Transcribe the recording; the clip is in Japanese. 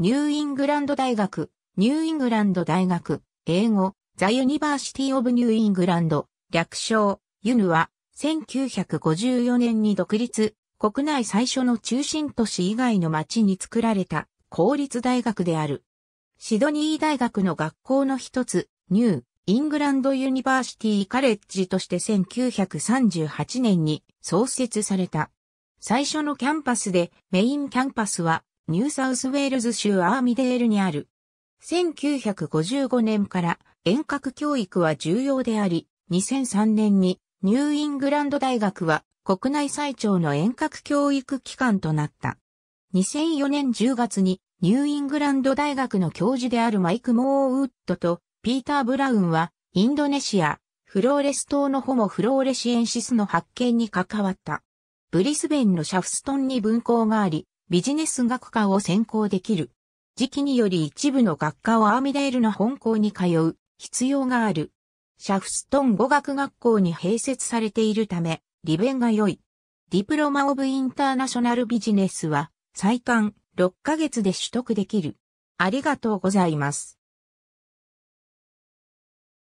ニューイングランド大学、ニューイングランド大学、英語、ザ・ユニバーシティ・オブ・ニューイングランド、略称、ユヌは、1954年に独立、国内最初の中心都市以外の町に作られた公立大学である。シドニー大学の学校の一つ、ニュー、イングランドユニバーシティカレッジとして1938年に創設された。最初のキャンパスでメインキャンパスはニューサウスウェールズ州アーミデールにある。1955年から遠隔教育は重要であり、2003年にニューイングランド大学は国内最長の遠隔教育機関となった。2004年10月にニューイングランド大学の教授であるマイク・モーウッドとピーター・ブラウンはインドネシア、フローレス島のホモ・フローレシエンシスの発見に関わった。ブリスベンのシャフストンに分校があり、ビジネス学科を専攻できる。時期により一部の学科をアーミデールの本校に通う必要がある。シャフストン語学学校に併設されているため、利便が良い。ディプロマオブインターナショナルビジネスは最短6ヶ月で取得できる。ありがとうございます。